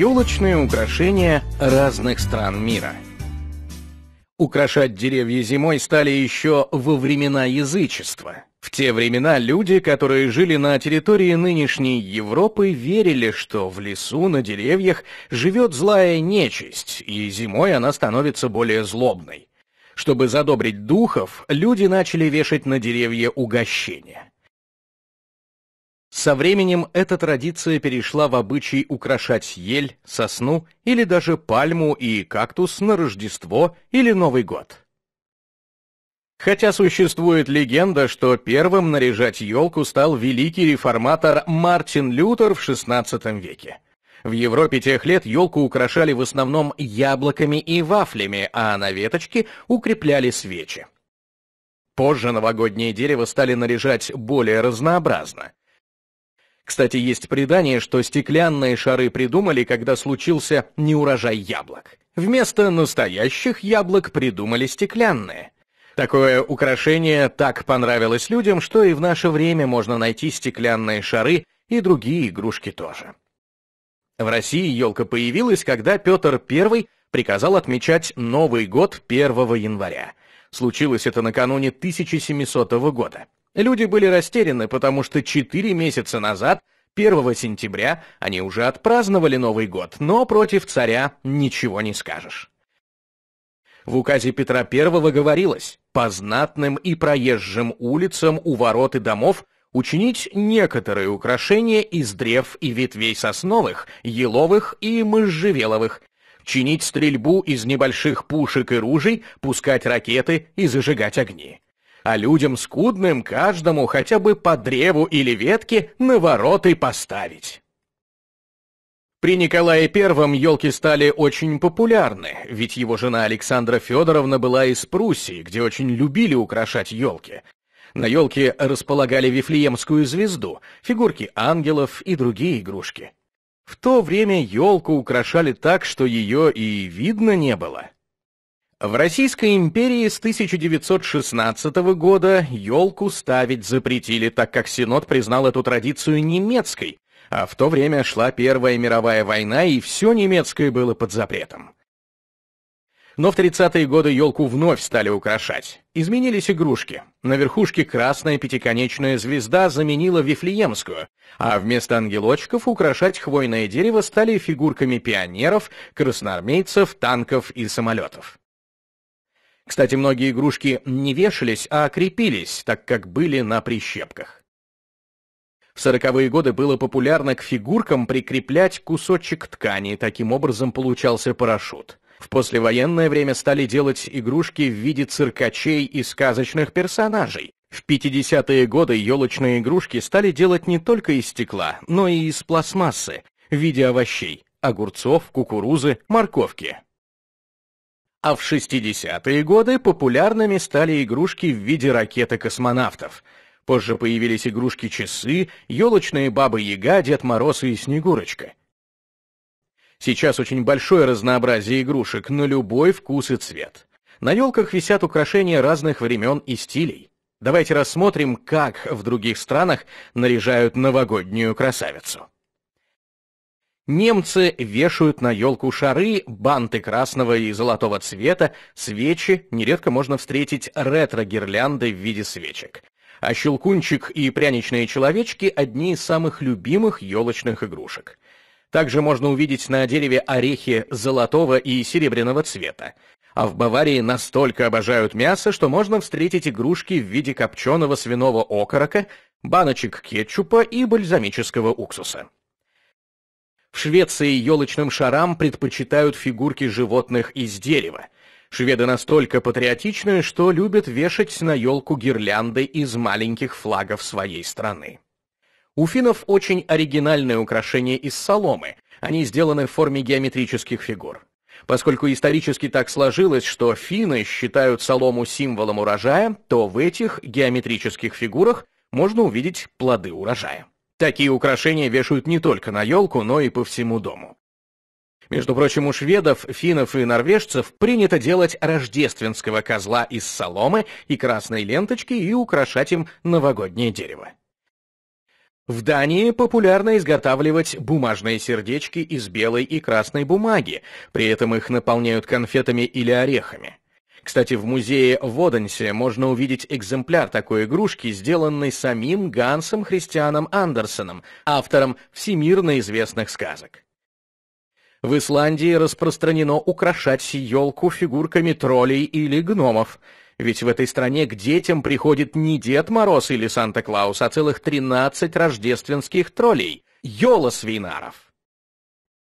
Елочные украшения разных стран мира. Украшать деревья зимой стали еще во времена язычества. В те времена люди, которые жили на территории нынешней Европы, верили, что в лесу на деревьях живет злая нечисть, и зимой она становится более злобной. Чтобы задобрить духов, люди начали вешать на деревья угощения. Со временем эта традиция перешла в обычай украшать ель, сосну или даже пальму и кактус на Рождество или Новый год. Хотя существует легенда, что первым наряжать елку стал великий реформатор Мартин Лютер в XVI веке. В Европе тех лет елку украшали в основном яблоками и вафлями, а на веточке укрепляли свечи. Позже новогоднее дерево стали наряжать более разнообразно. Кстати, есть предание, что стеклянные шары придумали, когда случился неурожай яблок. Вместо настоящих яблок придумали стеклянные. Такое украшение так понравилось людям, что и в наше время можно найти стеклянные шары и другие игрушки тоже. В России елка появилась, когда Петр I приказал отмечать Новый год 1 января. Случилось это накануне 1700 года. Люди были растеряны, потому что четыре месяца назад, 1 сентября, они уже отпраздновали Новый год, но против царя ничего не скажешь. В указе Петра I говорилось, по знатным и проезжим улицам у ворот и домов учинить некоторые украшения из древ и ветвей сосновых, еловых и можжевеловых, чинить стрельбу из небольших пушек и ружей, пускать ракеты и зажигать огни а людям скудным каждому хотя бы по древу или ветке на вороты поставить. При Николае Первом елки стали очень популярны, ведь его жена Александра Федоровна была из Пруссии, где очень любили украшать елки. На елке располагали Вифлеемскую звезду, фигурки ангелов и другие игрушки. В то время елку украшали так, что ее и видно не было. В Российской империи с 1916 года елку ставить запретили, так как Синод признал эту традицию немецкой, а в то время шла Первая мировая война, и все немецкое было под запретом. Но в 30-е годы елку вновь стали украшать. Изменились игрушки. На верхушке красная пятиконечная звезда заменила Вифлеемскую, а вместо ангелочков украшать хвойное дерево стали фигурками пионеров, красноармейцев, танков и самолетов. Кстати, многие игрушки не вешались, а крепились, так как были на прищепках. В сороковые годы было популярно к фигуркам прикреплять кусочек ткани, таким образом получался парашют. В послевоенное время стали делать игрушки в виде циркачей и сказочных персонажей. В 50-е годы елочные игрушки стали делать не только из стекла, но и из пластмассы в виде овощей – огурцов, кукурузы, морковки. А в 60-е годы популярными стали игрушки в виде ракеты космонавтов. Позже появились игрушки-часы, елочные бабы-яга, Дед Мороз и Снегурочка. Сейчас очень большое разнообразие игрушек на любой вкус и цвет. На елках висят украшения разных времен и стилей. Давайте рассмотрим, как в других странах наряжают новогоднюю красавицу. Немцы вешают на елку шары, банты красного и золотого цвета, свечи, нередко можно встретить ретро-гирлянды в виде свечек. А щелкунчик и пряничные человечки – одни из самых любимых елочных игрушек. Также можно увидеть на дереве орехи золотого и серебряного цвета. А в Баварии настолько обожают мясо, что можно встретить игрушки в виде копченого свиного окорока, баночек кетчупа и бальзамического уксуса. В Швеции елочным шарам предпочитают фигурки животных из дерева. Шведы настолько патриотичны, что любят вешать на елку гирлянды из маленьких флагов своей страны. У финнов очень оригинальное украшение из соломы. Они сделаны в форме геометрических фигур. Поскольку исторически так сложилось, что финны считают солому символом урожая, то в этих геометрических фигурах можно увидеть плоды урожая. Такие украшения вешают не только на елку, но и по всему дому. Между прочим, у шведов, финнов и норвежцев принято делать рождественского козла из соломы и красной ленточки и украшать им новогоднее дерево. В Дании популярно изготавливать бумажные сердечки из белой и красной бумаги, при этом их наполняют конфетами или орехами. Кстати, в музее в Оденсе можно увидеть экземпляр такой игрушки, сделанный самим Гансом Христианом Андерсоном, автором всемирно известных сказок. В Исландии распространено украшать елку фигурками троллей или гномов. Ведь в этой стране к детям приходит не Дед Мороз или Санта-Клаус, а целых 13 рождественских троллей – елосвинаров.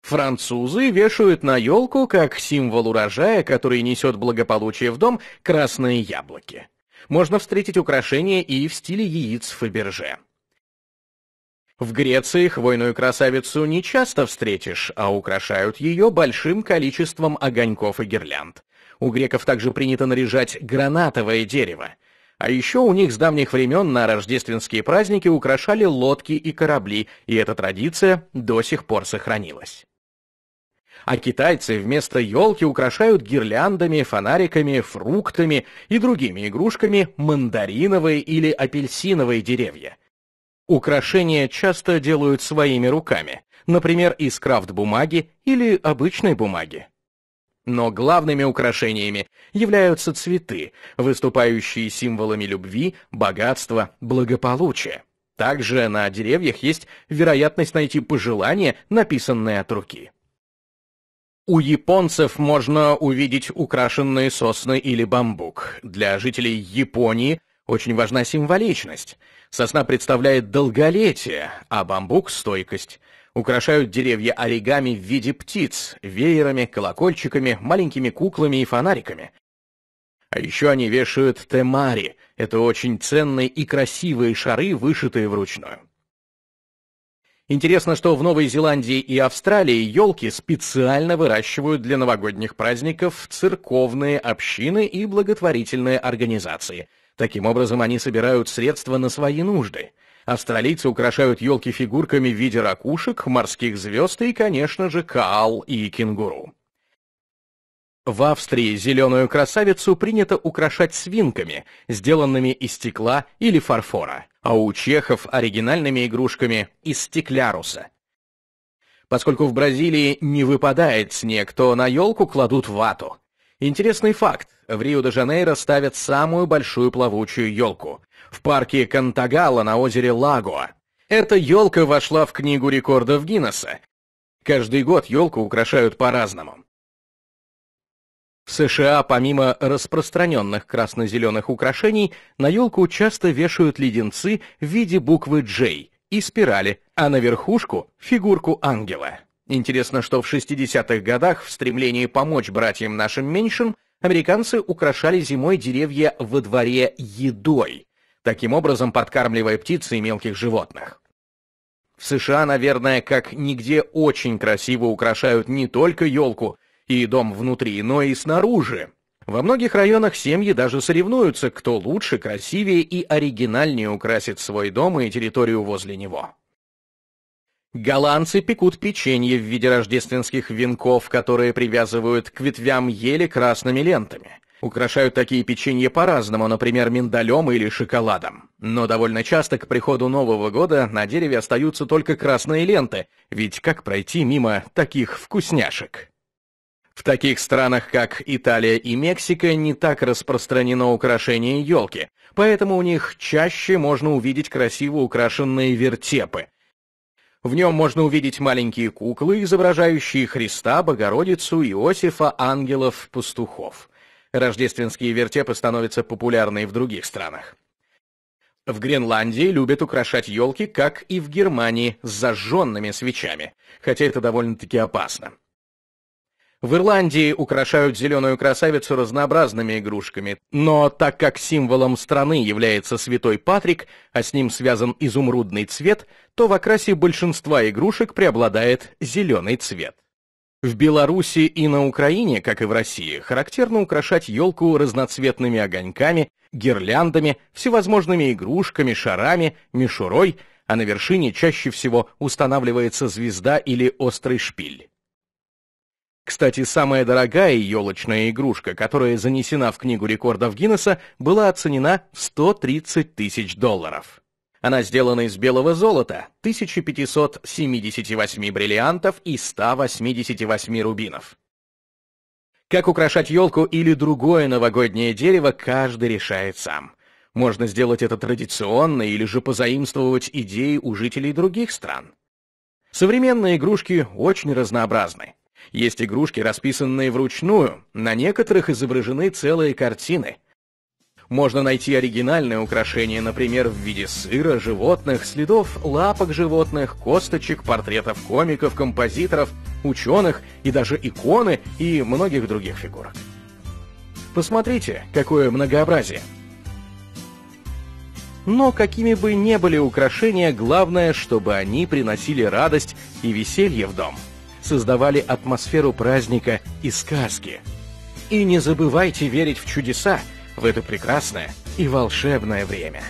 Французы вешают на елку, как символ урожая, который несет благополучие в дом, красные яблоки. Можно встретить украшения и в стиле яиц Фаберже. В Греции хвойную красавицу не часто встретишь, а украшают ее большим количеством огоньков и гирлянд. У греков также принято наряжать гранатовое дерево. А еще у них с давних времен на рождественские праздники украшали лодки и корабли, и эта традиция до сих пор сохранилась а китайцы вместо елки украшают гирляндами, фонариками, фруктами и другими игрушками мандариновые или апельсиновые деревья. Украшения часто делают своими руками, например, из крафт-бумаги или обычной бумаги. Но главными украшениями являются цветы, выступающие символами любви, богатства, благополучия. Также на деревьях есть вероятность найти пожелание, написанное от руки. У японцев можно увидеть украшенные сосны или бамбук. Для жителей Японии очень важна символичность. Сосна представляет долголетие, а бамбук — стойкость. Украшают деревья оригами в виде птиц, веерами, колокольчиками, маленькими куклами и фонариками. А еще они вешают темари. Это очень ценные и красивые шары, вышитые вручную. Интересно, что в Новой Зеландии и Австралии елки специально выращивают для новогодних праздников церковные общины и благотворительные организации. Таким образом, они собирают средства на свои нужды. Австралийцы украшают елки фигурками в виде ракушек, морских звезд и, конечно же, каал и кенгуру. В Австрии зеленую красавицу принято украшать свинками, сделанными из стекла или фарфора, а у чехов оригинальными игрушками из стекляруса. Поскольку в Бразилии не выпадает снег, то на елку кладут вату. Интересный факт. В Рио-де-Жанейро ставят самую большую плавучую елку. В парке Кантагала на озере Лагоа. Эта елка вошла в книгу рекордов Гиннесса. Каждый год елку украшают по-разному. В США, помимо распространенных красно-зеленых украшений, на елку часто вешают леденцы в виде буквы «J» и спирали, а на верхушку — фигурку ангела. Интересно, что в 60-х годах в стремлении помочь братьям нашим меньшим американцы украшали зимой деревья во дворе едой, таким образом подкармливая птицы и мелких животных. В США, наверное, как нигде очень красиво украшают не только елку — и дом внутри, но и снаружи. Во многих районах семьи даже соревнуются, кто лучше, красивее и оригинальнее украсит свой дом и территорию возле него. Голландцы пекут печенье в виде рождественских венков, которые привязывают к ветвям ели красными лентами. Украшают такие печенья по-разному, например, миндалем или шоколадом. Но довольно часто к приходу Нового года на дереве остаются только красные ленты, ведь как пройти мимо таких вкусняшек? В таких странах, как Италия и Мексика, не так распространено украшение елки, поэтому у них чаще можно увидеть красиво украшенные вертепы. В нем можно увидеть маленькие куклы, изображающие Христа, Богородицу, Иосифа, ангелов, пастухов. Рождественские вертепы становятся популярны в других странах. В Гренландии любят украшать елки, как и в Германии, с зажженными свечами, хотя это довольно-таки опасно. В Ирландии украшают зеленую красавицу разнообразными игрушками, но так как символом страны является святой Патрик, а с ним связан изумрудный цвет, то в окрасе большинства игрушек преобладает зеленый цвет. В Беларуси и на Украине, как и в России, характерно украшать елку разноцветными огоньками, гирляндами, всевозможными игрушками, шарами, мишурой, а на вершине чаще всего устанавливается звезда или острый шпиль. Кстати, самая дорогая елочная игрушка, которая занесена в Книгу рекордов Гиннесса, была оценена в 130 тысяч долларов. Она сделана из белого золота, 1578 бриллиантов и 188 рубинов. Как украшать елку или другое новогоднее дерево, каждый решает сам. Можно сделать это традиционно или же позаимствовать идеи у жителей других стран. Современные игрушки очень разнообразны. Есть игрушки, расписанные вручную, на некоторых изображены целые картины. Можно найти оригинальные украшения, например, в виде сыра, животных, следов лапок животных, косточек, портретов комиков, композиторов, ученых и даже иконы и многих других фигурок. Посмотрите, какое многообразие! Но какими бы ни были украшения, главное, чтобы они приносили радость и веселье в дом – создавали атмосферу праздника и сказки. И не забывайте верить в чудеса в это прекрасное и волшебное время.